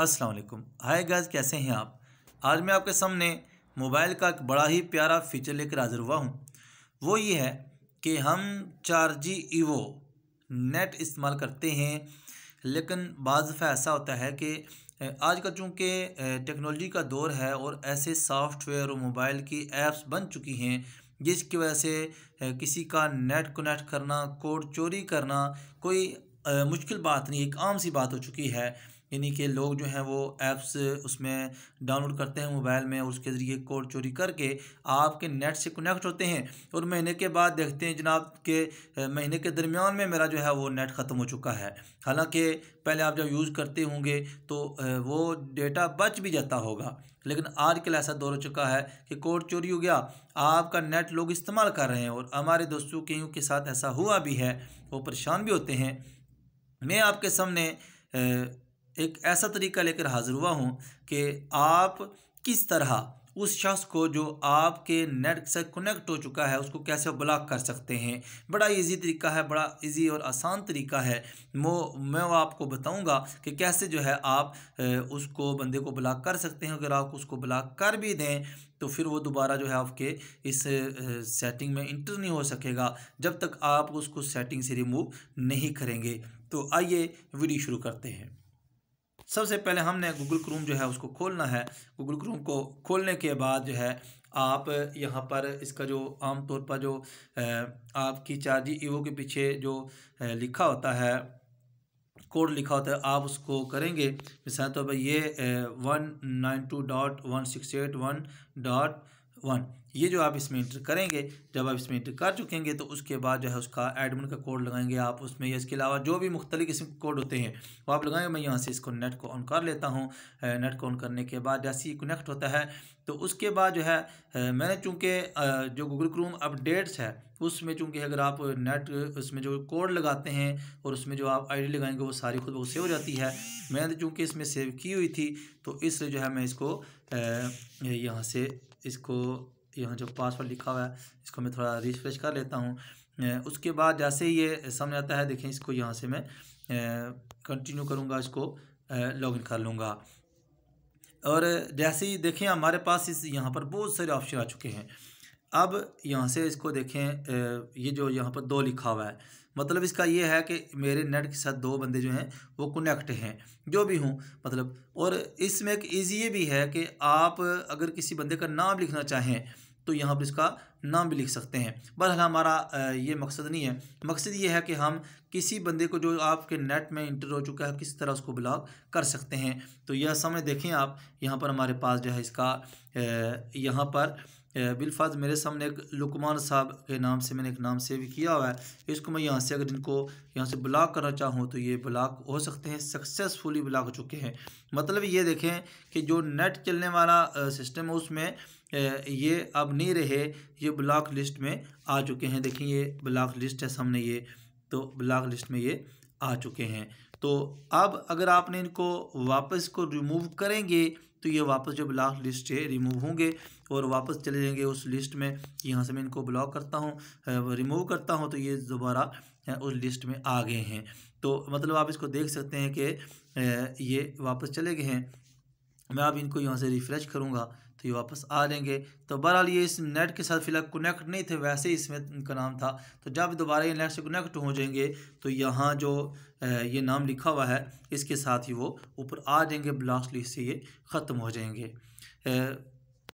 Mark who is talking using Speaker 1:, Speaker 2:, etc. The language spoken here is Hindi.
Speaker 1: असलकुम हाय गैज़ कैसे हैं आप आज मैं आपके सामने मोबाइल का एक बड़ा ही प्यारा फीचर लेकर हाजिर हुआ हूँ वो ये है कि हम चार जी ईवो नेट इस्तेमाल करते हैं लेकिन बाज़ ऐसा होता है कि आज का चूँकि टेक्नोलॉजी का दौर है और ऐसे सॉफ्टवेयर और मोबाइल की ऐप्स बन चुकी हैं जिसकी वजह से किसी का नेट कनेक्ट करना कोड चोरी करना कोई मुश्किल बात नहीं एक आम सी बात हो चुकी है यानी कि लोग जो हैं वो ऐप्स उसमें डाउनलोड करते हैं मोबाइल में उसके ज़रिए कोड चोरी करके आपके नेट से कनेक्ट होते हैं और महीने के बाद देखते हैं जनाब के महीने के दरमियान में मेरा जो है वो नेट ख़त्म हो चुका है हालांकि पहले आप जब यूज़ करते होंगे तो वो डेटा बच भी जाता होगा लेकिन आज कल ऐसा दौर हो चुका है कि कोड चोरी हो गया आपका नेट लोग इस्तेमाल कर रहे हैं और हमारे दोस्तों के के साथ ऐसा हुआ भी है वो परेशान भी होते हैं मैं आपके सामने एक ऐसा तरीका लेकर हाज़िर हुआ हूँ कि आप किस तरह उस शख्स को जो आपके नेट से कनेक्ट हो चुका है उसको कैसे ब्लॉक कर सकते हैं बड़ा इजी तरीका है बड़ा इजी और आसान तरीका है मो मैं वो आपको बताऊंगा कि कैसे जो है आप उसको बंदे को ब्लॉक कर सकते हैं अगर आप उसको ब्लॉक कर भी दें तो फिर वो दोबारा जो है आपके इस सेटिंग में इंटर नहीं हो सकेगा जब तक आप उसको सेटिंग से रिमूव नहीं करेंगे तो आइए वीडियो शुरू करते हैं सबसे पहले हमने गूगल क्रोम जो है उसको खोलना है गूगल क्रोम को खोलने के बाद जो है आप यहाँ पर इसका जो आम तौर पर जो आपकी चार जी ईओ के पीछे जो लिखा होता है कोड लिखा होता है आप उसको करेंगे मिसाल तौर तो पर ये one nine two dot one six eight one dot one ये जो आप इसमें इंटर करेंगे जब आप इसमें इंटर कर चुकेंगे तो उसके बाद जो है उसका एडमिन का कोड लगाएंगे आप उसमें या इसके अलावा जो भी मुख्तलि किस्म के कोड होते हैं वो आप लगाएंगे मैं यहाँ से इसको नेट को ऑन कर लेता हूँ नेट को ऑन करने के बाद जैसे ही कनेक्ट होता है तो उसके बाद जो है मैंने चूँकि जो गूगल क्रूम अपडेट्स है उसमें चूँकि अगर आप नेट उसमें जो कोड लगाते हैं और उसमें जो आप डी लगाएंगे वो सारी खुद वो सेव हो जाती है मैंने चूँकि इसमें सेव की हुई थी तो इसलिए जो है मैं इसको यहाँ से इसको यहाँ जो पासवर्ड लिखा हुआ है इसको मैं थोड़ा रिफ्रेश कर लेता हूँ उसके बाद जैसे ये समझ आता है देखें इसको यहाँ से मैं कंटिन्यू करूँगा इसको लॉगिन कर लूँगा और जैसे ही देखें हमारे पास इस यहाँ पर बहुत सारे ऑप्शन आ चुके हैं अब यहाँ से इसको देखें ये जो यहाँ पर दो लिखा हुआ है मतलब इसका ये है कि मेरे नेट के साथ दो बंदे जो हैं वो कनेक्ट हैं जो भी हूँ मतलब और इसमें एक ईजी ये भी है कि आप अगर किसी बंदे का नाम लिखना चाहें तो यहाँ पर इसका नाम भी लिख सकते हैं बरहाल हमारा ये मकसद नहीं है मकसद ये है कि हम किसी बंदे को जो आपके नेट में इंटर हो चुका है किस तरह उसको ब्लॉक कर सकते हैं तो यह सामने देखें आप यहाँ पर हमारे पास जो है इसका यहाँ पर बिलफाज मेरे सामने एक लुकमान साहब के नाम से मैंने एक नाम सेव किया हुआ है इसको मैं यहाँ से अगर इनको यहाँ से ब्लॉक करना चाहूँ तो ये ब्लॉक हो सकते हैं सक्सेसफुली ब्लॉक हो चुके हैं मतलब ये देखें कि जो नेट चलने वाला सिस्टम है उसमें ये अब नहीं रहे ये ब्लॉक लिस्ट में आ चुके हैं देखें ये ब्लॉक लिस्ट है सामने ये तो ब्लॉक लिस्ट में ये आ चुके हैं तो अब अगर आपने इनको वापस को रिमूव करेंगे तो ये वापस जो ब्लॉक लिस्ट है रिमूव होंगे और वापस चले जाएंगे उस लिस्ट में यहाँ से मैं इनको ब्लॉक करता हूँ रिमूव करता हूँ तो ये दोबारा उस लिस्ट में आ गए हैं तो मतलब आप इसको देख सकते हैं कि ये वापस चले गए हैं मैं अब इनको यहाँ से रिफ़्रेश करूँगा तो ये वापस आ जाएंगे तो बहरहाल ये इस नेट के साथ फिलहाल कनेक्ट नहीं थे वैसे ही इसमें इनका नाम था तो जब दोबारा ये नेट से कनेक्ट हो जाएंगे तो यहाँ जो ये नाम लिखा हुआ है इसके साथ ही वो ऊपर आ जाएंगे ब्लास्ट लिस्ट से ये ख़त्म हो जाएंगे